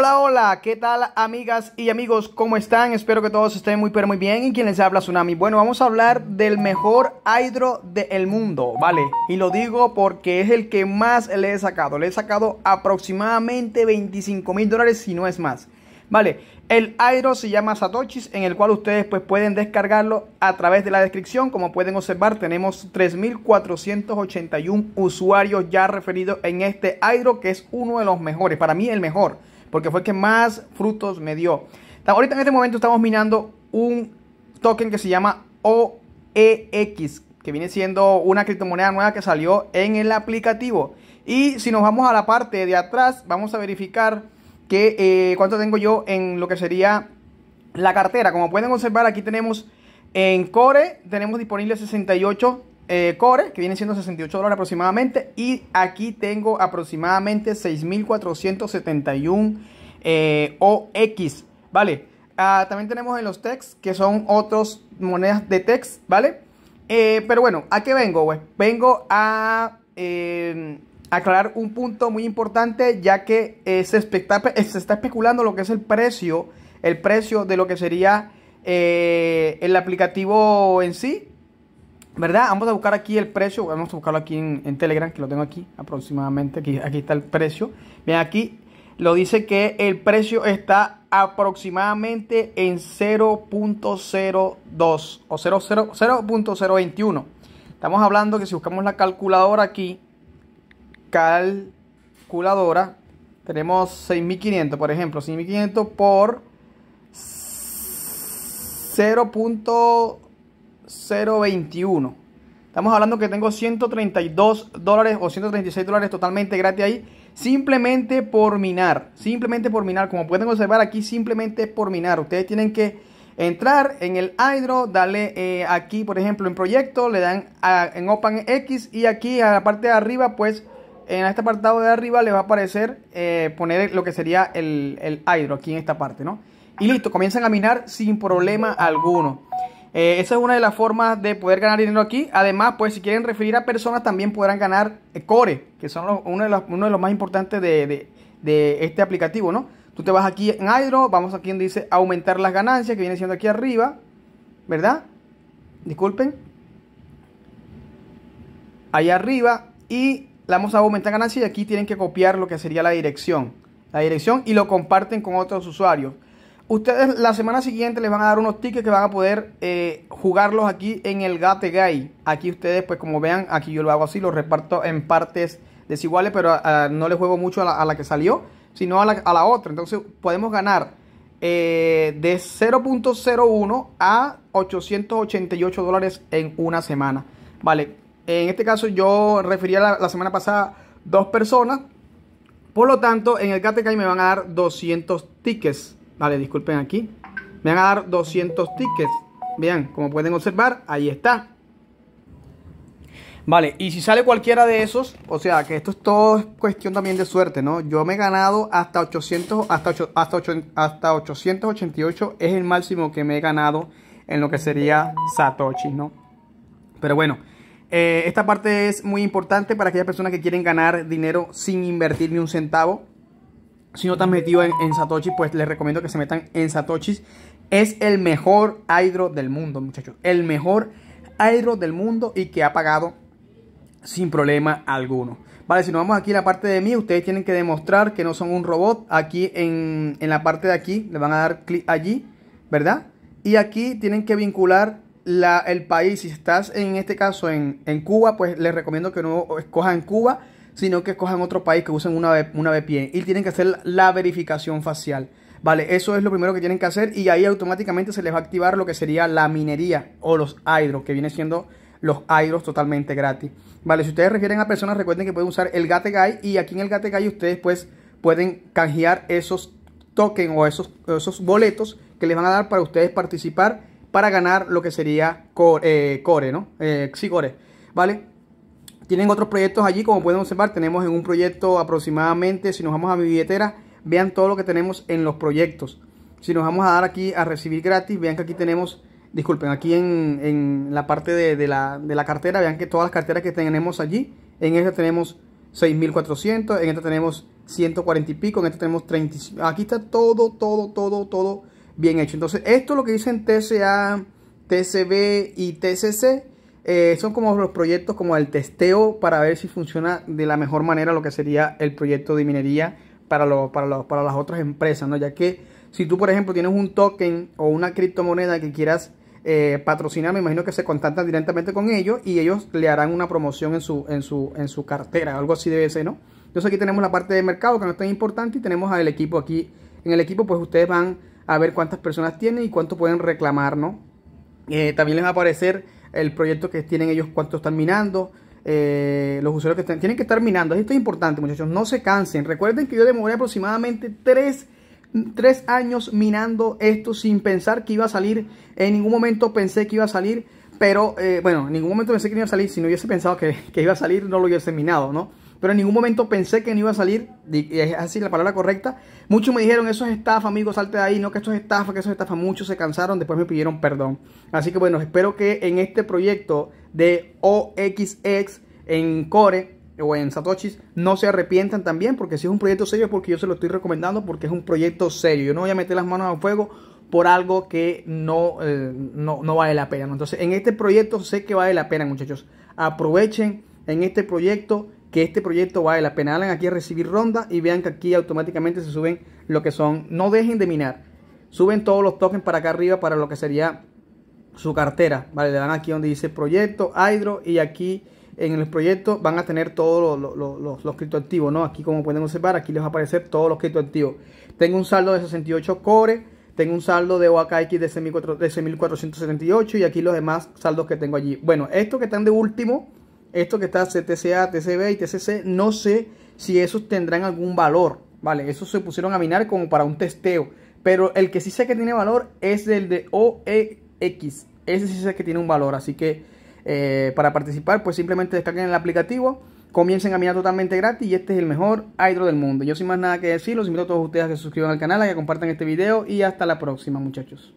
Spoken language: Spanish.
Hola, hola, ¿qué tal amigas y amigos? ¿Cómo están? Espero que todos estén muy pero muy bien. ¿Y quién les habla Tsunami? Bueno, vamos a hablar del mejor hydro del mundo, ¿vale? Y lo digo porque es el que más le he sacado. Le he sacado aproximadamente 25 mil dólares, si no es más. Vale, el hydro se llama Satoshis, en el cual ustedes pues pueden descargarlo a través de la descripción. Como pueden observar, tenemos 3.481 usuarios ya referidos en este hydro, que es uno de los mejores, para mí el mejor porque fue el que más frutos me dio. Ahorita en este momento estamos minando un token que se llama OEX, que viene siendo una criptomoneda nueva que salió en el aplicativo. Y si nos vamos a la parte de atrás, vamos a verificar que eh, cuánto tengo yo en lo que sería la cartera. Como pueden observar, aquí tenemos en Core, tenemos disponible 68 eh, core, que viene siendo 68 dólares aproximadamente. Y aquí tengo aproximadamente 6.471 eh, o OX, ¿vale? Ah, también tenemos en los TEX, que son otras monedas de text. E ¿vale? Eh, pero bueno, ¿a qué vengo? vengo a aclarar un punto muy importante, ya que se está especulando lo que es el precio, el precio de lo que sería el aplicativo en sí ¿Verdad? Vamos a buscar aquí el precio. Vamos a buscarlo aquí en, Telegram, que lo tengo aquí aproximadamente. Aquí, aquí está el precio. Bien, aquí lo dice que el precio está aproximadamente en 0.02 o 0.021. Estamos hablando que si buscamos la calculadora aquí, calculadora, tenemos 6500, por ejemplo, 6500 por 0. 0.21. Estamos hablando que tengo 132 dólares o 136 dólares totalmente gratis ahí. Simplemente por minar. Simplemente por minar. Como pueden observar aquí, simplemente por minar. Ustedes tienen que entrar en el hydro, darle eh, aquí, por ejemplo, en proyecto, le dan en en X y aquí a la parte de arriba, pues en este apartado de arriba Le va a aparecer eh, poner lo que sería el, el hydro aquí en esta parte, ¿no? Y listo, comienzan a minar sin problema alguno. Eh, esa es una de las formas de poder ganar dinero aquí. Además, pues si quieren referir a personas también podrán ganar eh, core, que son uno, de los, uno, de los, más importantes de, este aplicativo, ¿no? Tú te vas aquí en Hydro vamos aquí donde dice aumentar las ganancias, que viene siendo aquí arriba, ¿verdad? Disculpen. Ahí arriba y la vamos a aumentar ganancias y aquí tienen que copiar lo que sería la dirección. La dirección y lo comparten con otros usuarios. Ustedes la semana siguiente les van a dar unos tickets que van a poder eh, jugarlos aquí en el Gategay. Aquí ustedes, pues como vean, aquí yo lo hago así, lo reparto en partes desiguales, pero ah, no le juego mucho a la, que salió, sino a la, otra. Entonces podemos ganar eh, de 0.01 a 888 dólares en una semana. Vale, en este caso yo refería la, la semana pasada dos personas. Por lo tanto, en el Gategay me van a dar 200 tickets. Vale, disculpen aquí. Me van a dar 200 tickets. Vean, como pueden observar, ahí está. Vale, y si sale cualquiera de esos, o sea, que esto es todo cuestión también de suerte, ¿no? Yo me he ganado hasta 800, hasta, hasta, hasta 888 es el máximo que me he ganado en lo que sería Satoshi, ¿no? Pero bueno, eh, esta parte es muy importante para aquellas personas que quieren ganar dinero sin invertir ni un centavo. Si no están metido en, Satoshi, pues les recomiendo que se metan en Satoshi Es el mejor hydro del mundo, muchachos. El mejor hydro del mundo y que ha pagado sin problema alguno. Vale, si nos vamos aquí a la parte de mí, ustedes tienen que demostrar que no son un robot. Aquí en, la parte de aquí, le van a dar clic allí, ¿verdad? Y aquí tienen que vincular la, el país. Si estás en este caso en, en Cuba, pues les recomiendo que no escojan Cuba sino que escojan otro país que usen una, una VPN y tienen que hacer la verificación facial. Vale, eso es lo primero que tienen que hacer y ahí automáticamente se les va a activar lo que sería la minería o los hydros, que viene siendo los hydros totalmente gratis. Vale, si ustedes refieren a personas, recuerden que pueden usar el GateGuy y aquí en el GateGuy ustedes pues pueden canjear esos tokens o esos, esos boletos que les van a dar para ustedes participar para ganar lo que sería core, eh, ¿no? Eh, ¿vale? Tienen otros proyectos allí, como pueden observar, tenemos en un proyecto aproximadamente, si nos vamos a mi billetera, vean todo lo que tenemos en los proyectos. Si nos vamos a dar aquí a recibir gratis, vean que aquí tenemos, disculpen, aquí en, la parte de, la, de la cartera, vean que todas las carteras que tenemos allí, en esta tenemos 6400, en esta tenemos 140 y pico, en esta tenemos 35. Aquí está todo, todo, todo, todo bien hecho. Entonces, esto es lo que dicen TCA, TCB y TCC eh, son como los proyectos como el testeo para ver si funciona de la mejor manera lo que sería el proyecto de minería para, para, para las otras empresas, ¿no? Ya que si tú, por ejemplo, tienes un token o una criptomoneda que quieras eh, patrocinar, me imagino que se contactan directamente con ellos y ellos le harán una promoción en su, en su, en su cartera, algo así debe ser, ¿no? Entonces aquí tenemos la parte de mercado que no es tan importante y tenemos al equipo aquí. En el equipo pues ustedes van a ver cuántas personas tienen y cuánto pueden reclamar, ¿no? Eh, también les va a aparecer el proyecto que tienen ellos, cuánto están minando, eh, los usuarios que tienen que estar minando. Esto es importante, muchachos, no se cansen. Recuerden que yo demoré aproximadamente tres, años minando esto sin pensar que iba a salir. En ningún momento pensé que iba a salir, pero eh, bueno, en ningún momento pensé que iba a salir. Si no hubiese pensado que iba a salir, no lo hubiese minado, ¿no? pero en ningún momento pensé que no iba a salir, es así la palabra correcta. Muchos me dijeron, eso es estafa, amigos salte de ahí, no que esto es estafa, que eso es estafa. Muchos se cansaron, después me pidieron perdón. Así que bueno, espero que en este proyecto de OXX en Core o en Satoshis, no se arrepientan también, porque si es un proyecto serio es porque yo se lo estoy recomendando, porque es un proyecto serio. Yo no voy a meter las manos al fuego por algo que no, eh, no, no vale la pena. Entonces, en este proyecto sé que vale la pena, muchachos. Aprovechen en este proyecto que este proyecto vale la pena. Hagan aquí a recibir ronda y vean que aquí automáticamente se suben lo que son. No dejen de minar. Suben todos los tokens para acá arriba para lo que sería su cartera. Vale, le dan aquí donde dice proyecto, hydro y aquí en el proyecto van a tener todos los, los, los, criptoactivos, ¿no? Aquí como podemos observar, aquí les va a aparecer todos los criptoactivos. Tengo un saldo de 68 core, tengo un saldo de OAKX de 6478 y aquí los demás saldos que tengo allí. Bueno, estos que están de último esto que está CTCA, TCB y TCC, no sé si esos tendrán algún valor, ¿vale? Esos se pusieron a minar como para un testeo, pero el que sí sé que tiene valor es el de OEX, ese sí sé que tiene un valor, así que eh, para participar pues simplemente descarguen el aplicativo, comiencen a minar totalmente gratis y este es el mejor hydro del mundo. Yo sin más nada que decir, los invito a todos ustedes a que se suscriban al canal, a que compartan este video y hasta la próxima muchachos.